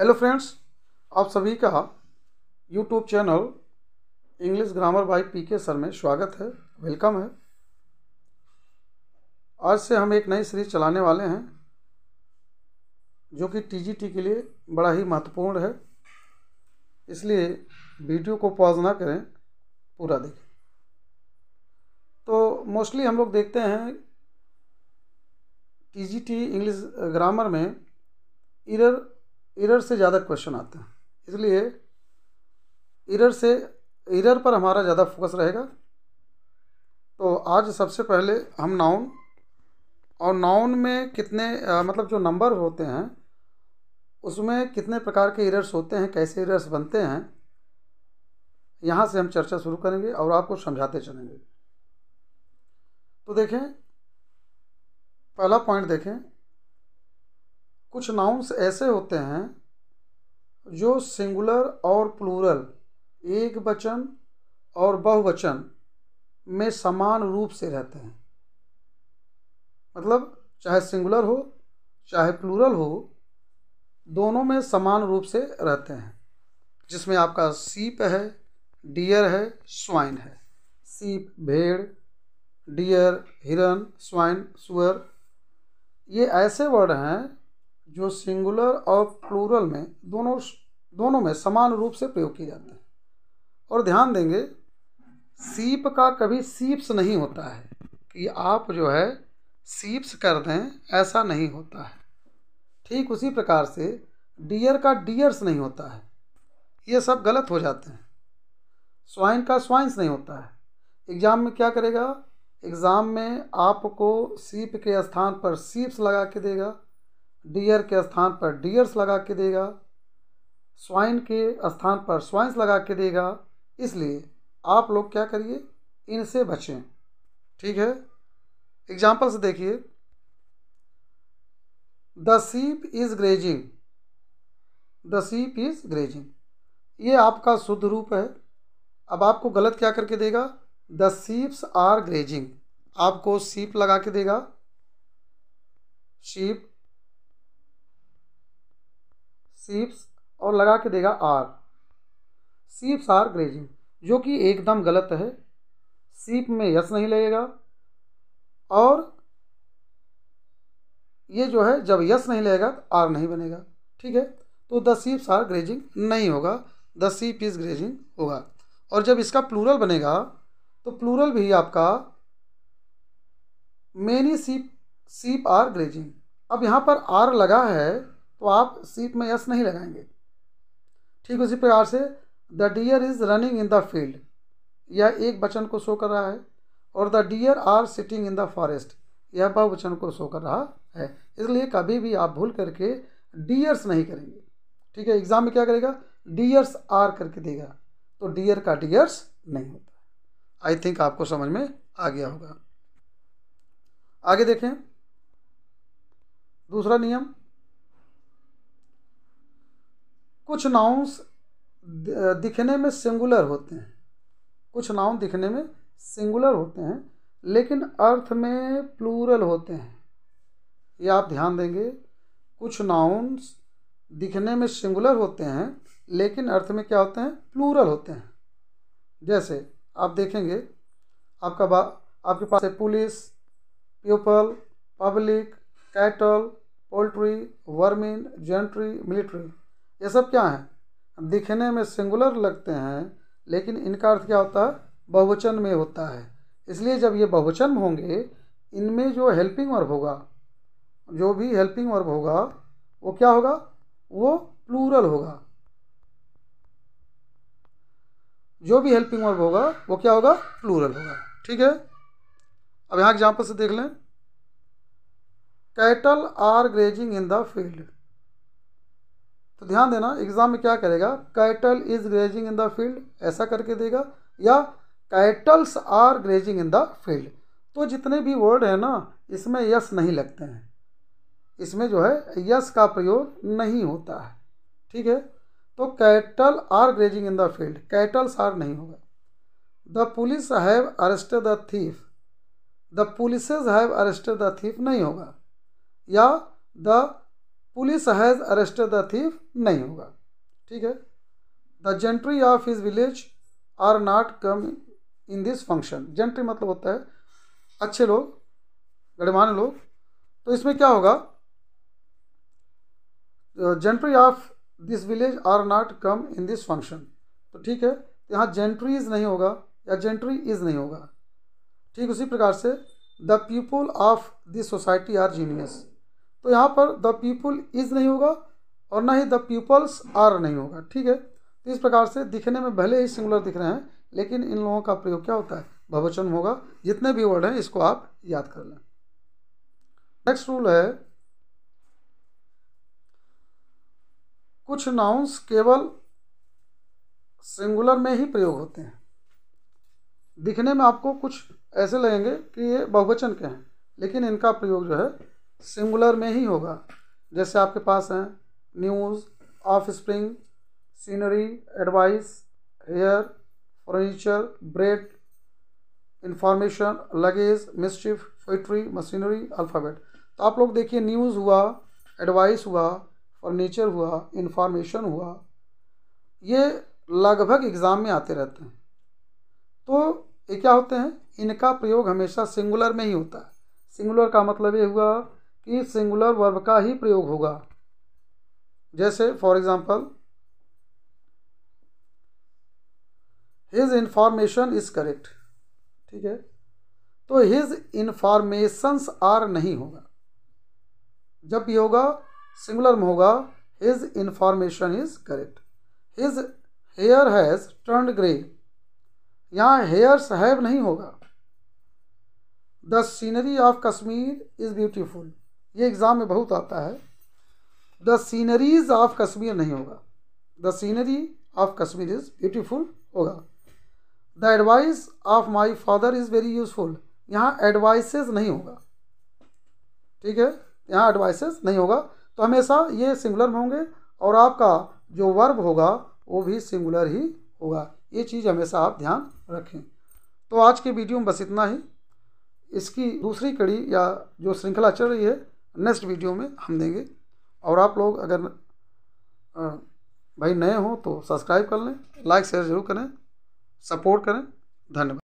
hello friends आप सभी का YouTube channel English grammar by P K sir में स्वागत है वेलकम है आज से हम एक नई सीरीज चलाने वाले हैं जो कि टीजीटी के लिए बड़ा ही महत्वपूर्ण है इसलिए वीडियो को पॉज ना करें पूरा देखें तो मोस्टली हम लोग देखते हैं टीजीटी इंग्लिश ग्रामर में इरर इरर से ज़्यादा क्वेश्चन आते हैं इसलिए इरर से इरर पर हमारा ज़्यादा फोकस रहेगा तो आज सबसे पहले हम नाउन और नाउन में कितने आ, मतलब जो नंबर होते हैं उसमें कितने प्रकार के इरर्स होते हैं कैसे इरर्स बनते हैं यहाँ से हम चर्चा शुरू करेंगे और आपको समझाते चलेंगे तो देखें पहला पॉइंट देखें कुछ नाउन्स ऐसे होते हैं जो सिंगुलर और प्लूरल एक वचन और बहुवचन में समान रूप से रहते हैं मतलब चाहे सिंगुलर हो चाहे प्लूरल हो दोनों में समान रूप से रहते हैं जिसमें आपका सीप है डियर है स्वाइन है सीप भेड़ डियर हिरन स्वाइन सुअर ये ऐसे वर्ड हैं जो सिंगुलर और प्लूरल में दोनों दोनों में समान रूप से प्रयोग किए जाते हैं और ध्यान देंगे सीप का कभी सीप्स नहीं होता है कि आप जो है सीप्स कर दें ऐसा नहीं होता है ठीक उसी प्रकार से डियर का डियर्स नहीं होता है ये सब गलत हो जाते हैं स्वाइन का स्वाइंस नहीं होता है एग्ज़ाम में क्या करेगा एग्ज़ाम में आपको सीप के स्थान पर सीप्स लगा के देगा डियर के स्थान पर डियर्स लगा के देगा स्वाइन के स्थान पर स्वाइंस लगा के देगा इसलिए आप लोग क्या करिए इनसे बचें ठीक है एग्जाम्पल से देखिए the sheep is grazing the sheep is grazing ये आपका शुद्ध रूप है अब आपको गलत क्या करके देगा द सीप्स आर ग्रेजिंग आपको सीप लगा के देगा शीप सीप्स और लगा के देगा आर सीप्स आर ग्रेजिंग जो कि एकदम गलत है सीप में यस नहीं लगेगा और ये जो है जब यस नहीं लगेगा तो आर नहीं बनेगा ठीक है तो द सीप्स आर ग्रेजिंग नहीं होगा द सीप इज़ ग्रेजिंग होगा और जब इसका प्लूरल बनेगा तो प्लूरल भी आपका मेनी सीप सीप आर ग्रेजिंग अब यहाँ पर आर लगा है तो आप सीट में यस नहीं लगाएंगे ठीक उसी प्रकार से the deer is running in the field यह एक वचन को शो कर रहा है और the deer are sitting in the forest यह बहुवचन को शो कर रहा है इसलिए कभी भी आप भूल करके डियर्स नहीं करेंगे ठीक है एग्जाम में क्या करेगा डियर्स आर करके देगा तो डियर का डियर्स नहीं होता आई थिंक आपको समझ में आ गया होगा आगे देखें दूसरा नियम कुछ नाउंस दिखने में सिंगुलर होते हैं कुछ नाउन दिखने में सिंगुलर होते हैं लेकिन अर्थ में प्लूरल होते हैं ये आप ध्यान देंगे कुछ नाउंस दिखने में सिंगुलर होते हैं लेकिन अर्थ में क्या होते हैं प्लूरल होते हैं जैसे आप देखेंगे आपका बा आपके पास है police people public cattle poultry vermin gentry military ये सब क्या हैं दिखने में सिंगुलर लगते हैं लेकिन इनका अर्थ क्या होता है बहुवचन में होता है इसलिए जब ये बहुवचन होंगे इनमें जो हेल्पिंग वर्ब होगा जो भी हेल्पिंग वर्ब होगा वो क्या होगा वो प्लूरल होगा जो भी हेल्पिंग वर्ब होगा वो क्या होगा प्लूरल होगा ठीक है अब यहाँ एग्जाम्पल से देख लें cattle are grazing in the field तो ध्यान देना एग्ज़ाम में क्या करेगा cattle is grazing in the field ऐसा करके देगा या cattles are grazing in the field तो जितने भी वर्ड हैं ना इसमें यस नहीं लगते हैं इसमें जो है यस का प्रयोग नहीं होता है ठीक है तो cattle are grazing in the field cattles are नहीं होगा the police have arrested the thief the police have arrested the thief नहीं होगा या the police has arrested the thief नहीं होगा ठीक है the gentry of his village are not come in this function gentry मतलब होता है अच्छे लोग गणमान्य लोग तो इसमें क्या होगा gentry of this village are not come in this function तो ठीक है तो यहाँ जेंट्री इज़ नहीं होगा या जेंट्री इज़ नहीं होगा ठीक उसी प्रकार से the people of this society are genius तो यहाँ पर द पीपुल इज नहीं होगा और ना ही द पीपल्स आर नहीं होगा ठीक है तो इस प्रकार से दिखने में भले ही सिंगुलर दिख रहे हैं लेकिन इन लोगों का प्रयोग क्या होता है बहुवचन होगा जितने भी वर्ड हैं इसको आप याद कर लें नेक्स्ट रूल है कुछ नाउंस केवल सिंगुलर में ही प्रयोग होते हैं दिखने में आपको कुछ ऐसे लगेंगे कि ये बहुवचन के हैं लेकिन इनका प्रयोग जो है सिंगुलर में ही होगा जैसे आपके पास हैं news of spring scenery advice hair furniture bread information luggage mischief poetry machinery alphabet तो आप लोग देखिए न्यूज़ हुआ एडवाइस हुआ फर्नीचर हुआ इंफॉर्मेशन हुआ ये लगभग एग्ज़ाम में आते रहते हैं तो ये क्या होते हैं इनका प्रयोग हमेशा सिंगुलर में ही होता है सिंगुलर का मतलब ये हुआ कि सिंगुलर वर्ब का ही प्रयोग होगा जैसे for example his information is correct ठीक है तो हिज इन्फॉर्मेशंस आर नहीं होगा जब भी होगा सिंगुलर में होगा his information is correct his hair has turn grey यहाँ हेयर्स हैव नहीं होगा the scenery of Kashmir is beautiful ये एग्ज़ाम में बहुत आता है द सीनरीज ऑफ कश्मीर नहीं होगा the scenery of Kashmir is beautiful होगा the advice of my father is very useful यहाँ एडवाइसेस नहीं होगा ठीक है यहाँ एडवाइसेस नहीं होगा तो हमेशा ये सिंगुलर में होंगे और आपका जो वर्ब होगा वो भी सिंगुलर ही होगा ये चीज़ हमेशा आप ध्यान रखें तो आज के वीडियो में बस इतना ही इसकी दूसरी कड़ी या जो श्रृंखला चल रही है नेक्स्ट वीडियो में हम देंगे और आप लोग अगर भाई नए हों तो सब्सक्राइब कर लें लाइक शेयर ज़रूर करें सपोर्ट करें धन्यवाद